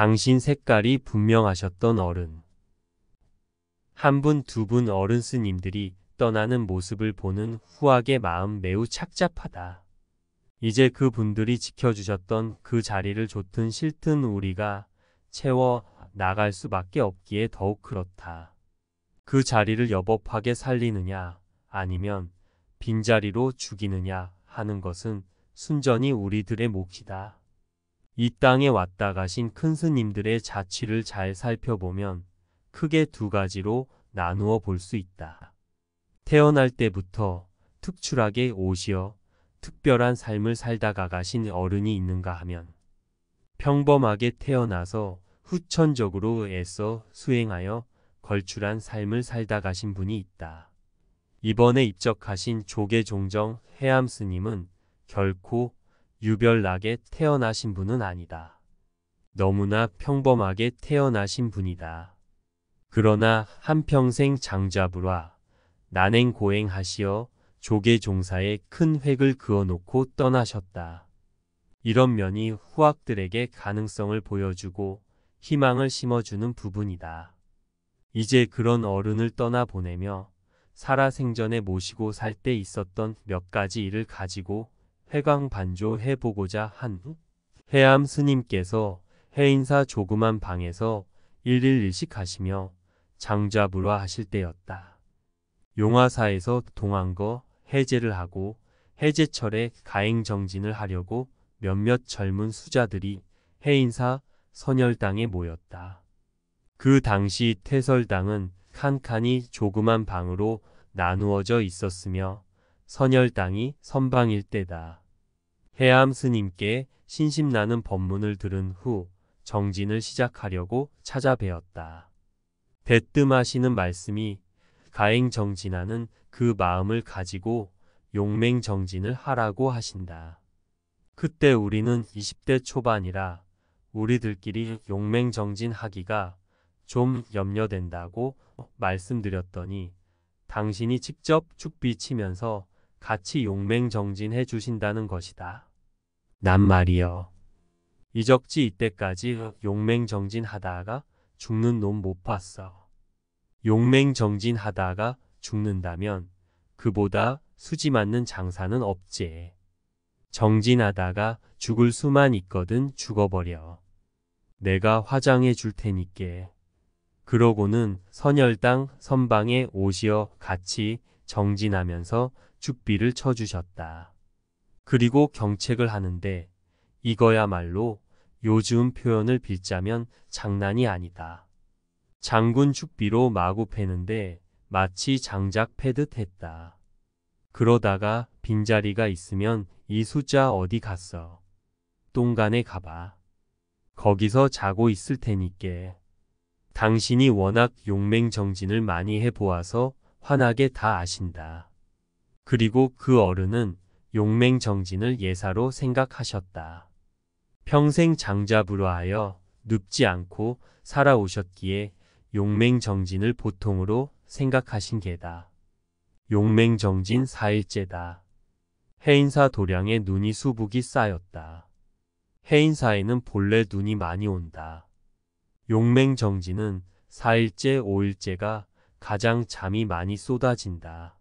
당신 색깔이 분명하셨던 어른. 한 분, 두 분 어른 스님들이 떠나는 모습을 보는 후학의 마음 매우 착잡하다. 이제 그 분들이 지켜주셨던 그 자리를 좋든 싫든 우리가 채워 나갈 수밖에 없기에 더욱 그렇다. 그 자리를 여법하게 살리느냐, 아니면 빈자리로 죽이느냐 하는 것은 순전히 우리들의 몫이다. 이 땅에 왔다 가신 큰 스님들의 자취를 잘 살펴보면 크게 두 가지로 나누어 볼 수 있다. 태어날 때부터 특출하게 오시어 특별한 삶을 살다가 가신 어른이 있는가 하면 평범하게 태어나서 후천적으로 애써 수행하여 걸출한 삶을 살다 가신 분이 있다. 이번에 입적하신 조계종정 해암스님은 결코 유별나게 태어나신 분은 아니다. 너무나 평범하게 태어나신 분이다. 그러나 한평생 장자부화 난행고행하시어 조계 종사에 큰 획을 그어놓고 떠나셨다. 이런 면이 후학들에게 가능성을 보여주고 희망을 심어주는 부분이다. 이제 그런 어른을 떠나보내며 살아생전에 모시고 살 때 있었던 몇 가지 일을 가지고 해강 반조해보고자 한 후 해암 스님께서 해인사 조그만 방에서 일일 일식하시며 장자부라 하실 때였다. 용화사에서 동안거 해제를 하고 해제철에 가행정진을 하려고 몇몇 젊은 수자들이 해인사 선열당에 모였다. 그 당시 태설당은 칸칸이 조그만 방으로 나누어져 있었으며 선열당이 선방일 때다. 해암 스님께 신심나는 법문을 들은 후 정진을 시작하려고 찾아뵈었다. 대뜸 하시는 말씀이 가행정진하는 그 마음을 가지고 용맹정진을 하라고 하신다. 그때 우리는 20대 초반이라 우리들끼리 용맹정진 하기가 좀 염려된다고 말씀드렸더니 당신이 직접 축비치면서 같이 용맹정진해 주신다는 것이다. 난 말이여. 이적지 이때까지 용맹정진 하다가 죽는 놈 못 봤어. 용맹정진 하다가 죽는다면 그보다 수지 맞는 장사는 없지. 정진하다가 죽을 수만 있거든 죽어버려. 내가 화장해 줄 테니께. 그러고는 선열당 선방에 오시어 같이 정진하면서 죽비를 쳐주셨다. 그리고 경책을 하는데 이거야말로 요즘 표현을 빌자면 장난이 아니다. 장군 축비로 마구 패는데 마치 장작 패듯 했다. 그러다가 빈자리가 있으면 이 숫자 어디 갔어. 똥간에 가봐. 거기서 자고 있을 테니께. 당신이 워낙 용맹정진을 많이 해보아서 환하게 다 아신다. 그리고 그 어른은 용맹정진을 예사로 생각하셨다. 평생 장자부화하여 눕지 않고 살아오셨기에 용맹정진을 보통으로 생각하신 게다. 용맹정진 4일째다. 해인사 도량에 눈이 수북이 쌓였다. 해인사에는 본래 눈이 많이 온다. 용맹정진은 4일째, 5일째가 가장 잠이 많이 쏟아진다.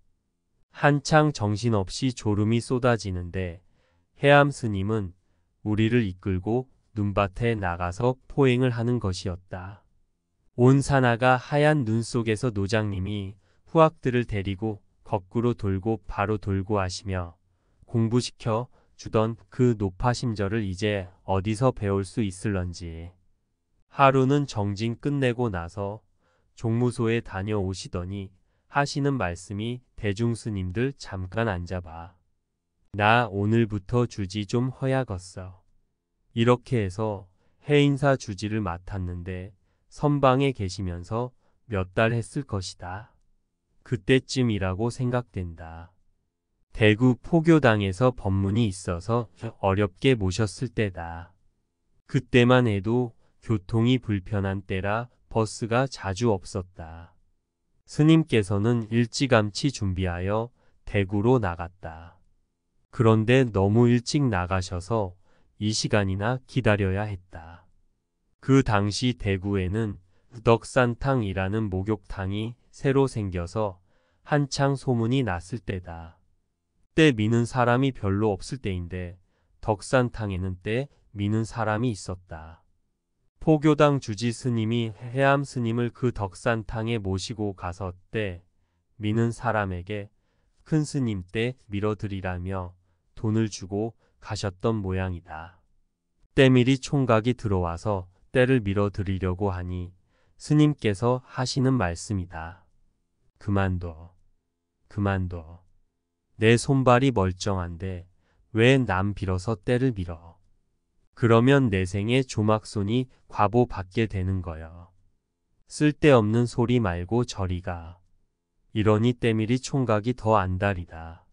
한창 정신없이 졸음이 쏟아지는데 해암 스님은 우리를 이끌고 눈밭에 나가서 포행을 하는 것이었다. 온 산하가 하얀 눈 속에서 노장님이 후학들을 데리고 거꾸로 돌고 바로 돌고 하시며 공부시켜 주던 그 노파심절을 이제 어디서 배울 수 있을런지. 하루는 정진 끝내고 나서 종무소에 다녀오시더니 하시는 말씀이 대중스님들 잠깐 앉아봐. 나 오늘부터 주지 좀허약었어 이렇게 해서 해인사 주지를 맡았는데 선방에 계시면서 몇 달 했을 것이다. 그때쯤이라고 생각된다. 대구 포교당에서 법문이 있어서 어렵게 모셨을 때다. 그때만 해도 교통이 불편한 때라 버스가 자주 없었다. 스님께서는 일찌감치 준비하여 대구로 나갔다. 그런데 너무 일찍 나가셔서 이 시간이나 기다려야 했다. 그 당시 대구에는 덕산탕이라는 목욕탕이 새로 생겨서 한창 소문이 났을 때다. 때 미는 사람이 별로 없을 때인데 덕산탕에는 때 미는 사람이 있었다. 포교당 주지 스님이 해암 스님을 그 덕산탕에 모시고 가서 때 미는 사람에게 큰 스님 때 밀어드리라며 돈을 주고 가셨던 모양이다. 때밀이 총각이 들어와서 때를 밀어드리려고 하니 스님께서 하시는 말씀이다. 그만둬. 그만둬. 내 손발이 멀쩡한데 왜 남 빌어서 때를 밀어. 그러면 내 생에 조막손이 과보 받게 되는 거요. 쓸데없는 소리 말고 저리가. 이러니 때밀이 총각이 더 안달이다.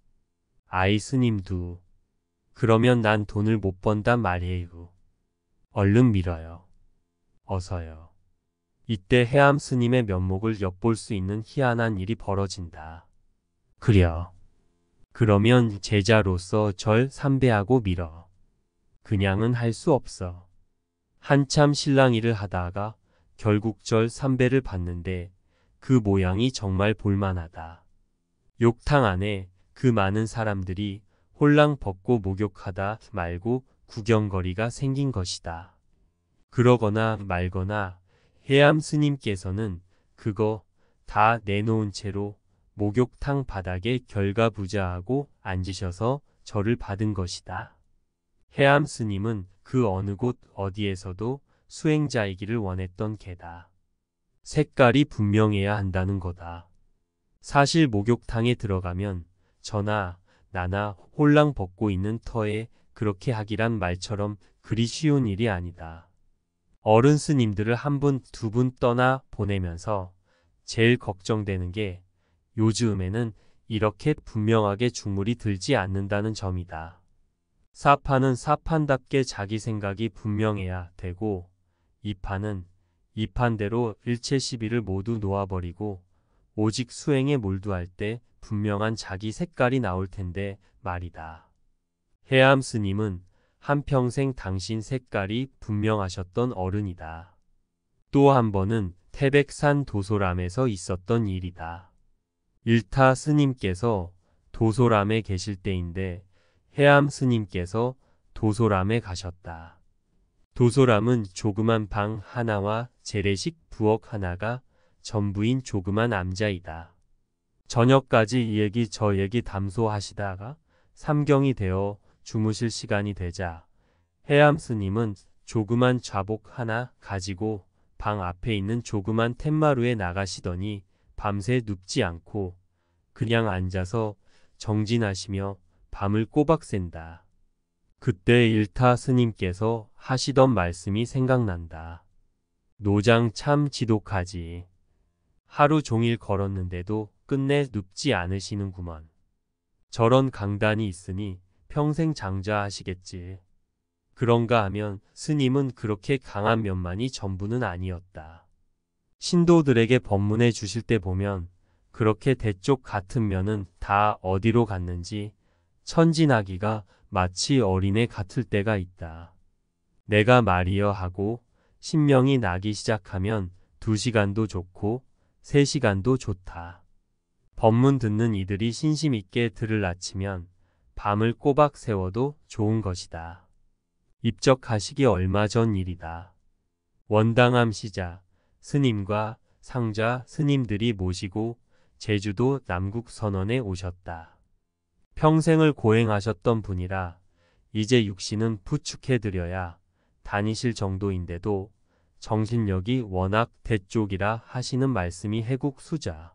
아이 스님도. 그러면 난 돈을 못 번단 말이에요. 얼른 밀어요. 어서요. 이때 해암 스님의 면목을 엿볼 수 있는 희한한 일이 벌어진다. 그려. 그러면 제자로서 절 삼배하고 밀어. 그냥은 할 수 없어. 한참 실랑이를 하다가 결국 절 삼배를 봤는데 그 모양이 정말 볼만하다. 욕탕 안에 그 많은 사람들이 홀랑 벗고 목욕하다 말고 구경거리가 생긴 것이다. 그러거나 말거나 해암 스님께서는 그거 다 내놓은 채로 목욕탕 바닥에 결가부자하고 앉으셔서 절을 받은 것이다. 해암 스님은 그 어느 곳 어디에서도 수행자이기를 원했던 개다. 색깔이 분명해야 한다는 거다. 사실 목욕탕에 들어가면 저나 나나 홀랑 벗고 있는 터에 그렇게 하기란 말처럼 그리 쉬운 일이 아니다. 어른 스님들을 한 분, 두 분 떠나 보내면서 제일 걱정되는 게 요즘에는 이렇게 분명하게 중물이 들지 않는다는 점이다. 사파는 사판답게 자기 생각이 분명해야 되고 이판은 이판대로 일체 시비를 모두 놓아버리고 오직 수행에 몰두할 때 분명한 자기 색깔이 나올 텐데 말이다. 해암 스님은 한평생 당신 색깔이 분명하셨던 어른이다. 또 한 번은 태백산 도소람에서 있었던 일이다. 일타 스님께서 도소람에 계실 때인데 해암 스님께서 도소람에 가셨다. 도소람은 조그만 방 하나와 재래식 부엌 하나가 전부인 조그만 암자이다. 저녁까지 이 얘기 저 얘기 담소하시다가 삼경이 되어 주무실 시간이 되자 해암 스님은 조그만 좌복 하나 가지고 방 앞에 있는 조그만 툇마루에 나가시더니 밤새 눕지 않고 그냥 앉아서 정진하시며 밤을 꼬박 샌다. 그때 일타 스님께서 하시던 말씀이 생각난다. 노장 참 지독하지. 하루 종일 걸었는데도 끝내 눕지 않으시는구먼. 저런 강단이 있으니 평생 장자하시겠지. 그런가 하면 스님은 그렇게 강한 면만이 전부는 아니었다. 신도들에게 법문해 주실 때 보면 그렇게 대쪽 같은 면은 다 어디로 갔는지 천진아기가 마치 어린애 같을 때가 있다. 내가 말이여 하고 신명이 나기 시작하면 2시간도 좋고 3시간도 좋다. 법문 듣는 이들이 신심 있게 들을 아치면 밤을 꼬박 세워도 좋은 것이다. 입적하시기 얼마 전 일이다. 원당암 시자, 스님과 상자, 스님들이 모시고 제주도 남국선원에 오셨다. 평생을 고행하셨던 분이라 이제 육신은 부축해드려야 다니실 정도인데도 정신력이 워낙 대쪽이라 하시는 말씀이 해국 수자.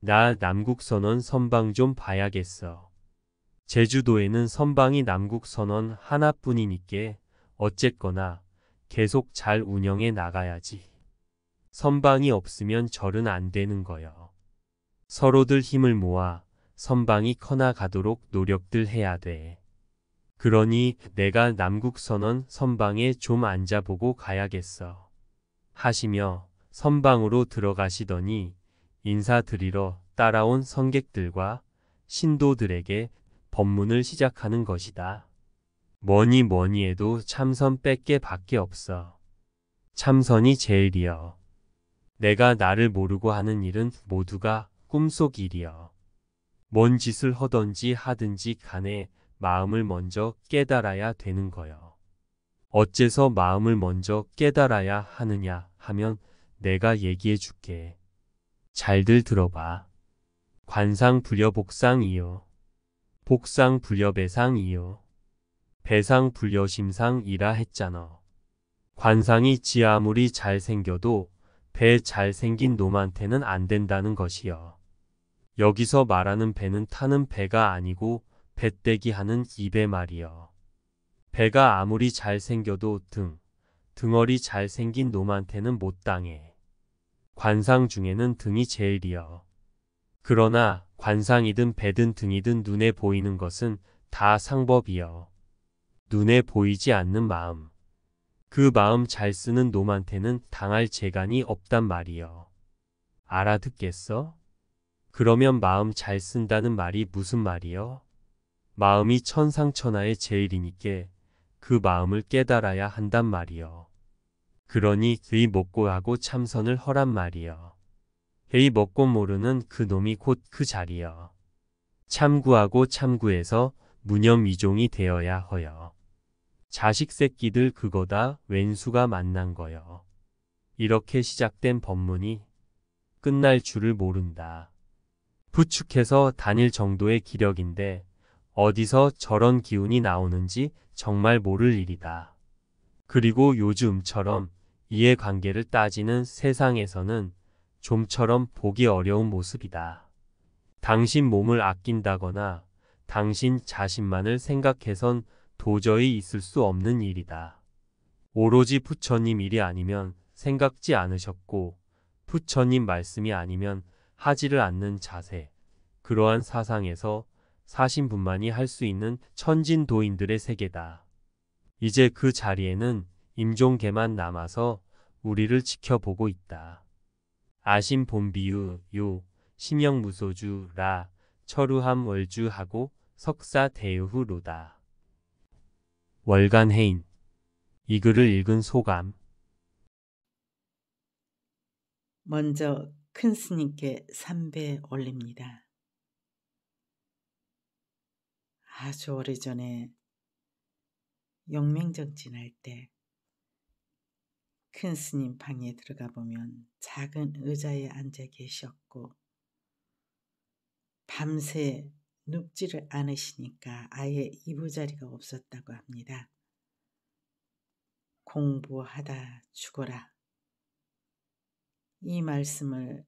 나 남국선원 선방 좀 봐야겠어. 제주도에는 선방이 남국선언 하나뿐이니께 어쨌거나 계속 잘 운영해 나가야지. 선방이 없으면 절은 안 되는 거여. 서로들 힘을 모아 선방이 커나 가도록 노력들 해야 돼. 그러니 내가 남국선언 선방에 좀 앉아보고 가야겠어. 하시며 선방으로 들어가시더니 인사드리러 따라온 성객들과 신도들에게 법문을 시작하는 것이다. 뭐니 뭐니 해도 참선 뺏게 밖에 없어. 참선이 제일이여. 내가 나를 모르고 하는 일은 모두가 꿈속 일이여. 뭔 짓을 하던지 하든지 간에 마음을 먼저 깨달아야 되는 거요. 어째서 마음을 먼저 깨달아야 하느냐 하면 내가 얘기해 줄게. 잘들 들어봐. 관상 불여 복상이요. 복상 불여 배상이요. 배상 불여 심상이라 했잖아. 관상이 지 아무리 잘생겨도 배 잘생긴 놈한테는 안 된다는 것이요. 여기서 말하는 배는 타는 배가 아니고 배떼기 하는 입의 말이여. 배가 아무리 잘생겨도 등, 등어리 잘생긴 놈한테는 못 당해. 관상 중에는 등이 제일이여. 그러나 관상이든 배든 등이든 눈에 보이는 것은 다 상법이여. 눈에 보이지 않는 마음. 그 마음 잘 쓰는 놈한테는 당할 재간이 없단 말이여. 알아듣겠어? 그러면 마음 잘 쓴다는 말이 무슨 말이요? 마음이 천상천하의 제일이니께 그 마음을 깨달아야 한단 말이요. 그러니 그이 먹고 하고 참선을 허란 말이요. 헤이 먹고 모르는 그 놈이 곧 그 자리요. 참구하고 참구해서 무념위종이 되어야 허여. 자식 새끼들 그거다 왼수가 만난 거요. 이렇게 시작된 법문이 끝날 줄을 모른다. 부축해서 다닐 정도의 기력인데 어디서 저런 기운이 나오는지 정말 모를 일이다. 그리고 요즘처럼 이해관계를 따지는 세상에서는 좀처럼 보기 어려운 모습이다. 당신 몸을 아낀다거나 당신 자신만을 생각해선 도저히 있을 수 없는 일이다. 오로지 부처님 일이 아니면 생각지 않으셨고 부처님 말씀이 아니면 하지를 않는 자세. 그러한 사상에서 사신분만이 할 수 있는 천진도인들의 세계다. 이제 그 자리에는 임종계만 남아서 우리를 지켜보고 있다. 아신 본비유, 요, 심영무소주, 라, 철우함 월주하고 석사 대유후로다. 월간 해인 이 글을 읽은 소감 먼저 큰 스님께 삼배 올립니다. 아주 오래전에 영맹정 지날 때큰 스님 방에 들어가 보면 작은 의자에 앉아 계셨고 밤새 눕지를 않으시니까 아예 이부자리가 없었다고 합니다. 공부하다 죽어라. 이 말씀을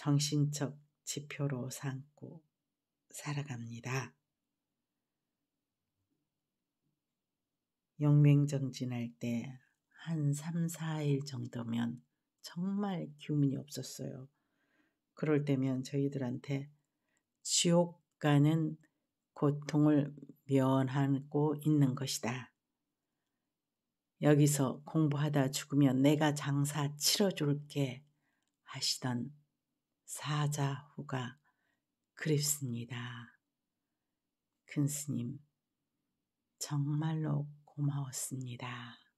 정신적 지표로 삼고 살아갑니다. 용맹정진할때 한 3, 4일 정도면 정말 기운이 없었어요. 그럴 때면 저희들한테 지옥 가는 고통을 면하고 있는 것이다. 여기서 공부하다 죽으면 내가 장사 치러줄게 하시던 사자후가 그립습니다. 큰 스님, 정말로 고마웠습니다.